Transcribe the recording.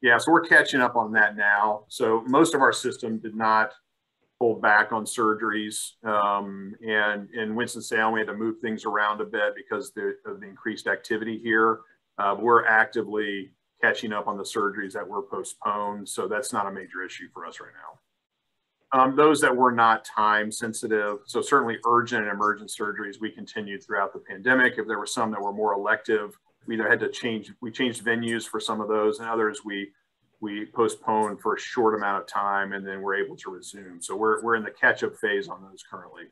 Yeah, so we're catching up on that now. So most of our system did not hold back on surgeries. Um, and in Winston-Salem, we had to move things around a bit because the, of the increased activity here. Uh, we're actively catching up on the surgeries that were postponed. So that's not a major issue for us right now. Um, those that were not time sensitive, so certainly urgent and emergent surgeries, we continued throughout the pandemic. If there were some that were more elective, we either had to change, we changed venues for some of those and others we, we postponed for a short amount of time and then we're able to resume. So we're, we're in the catch up phase on those currently.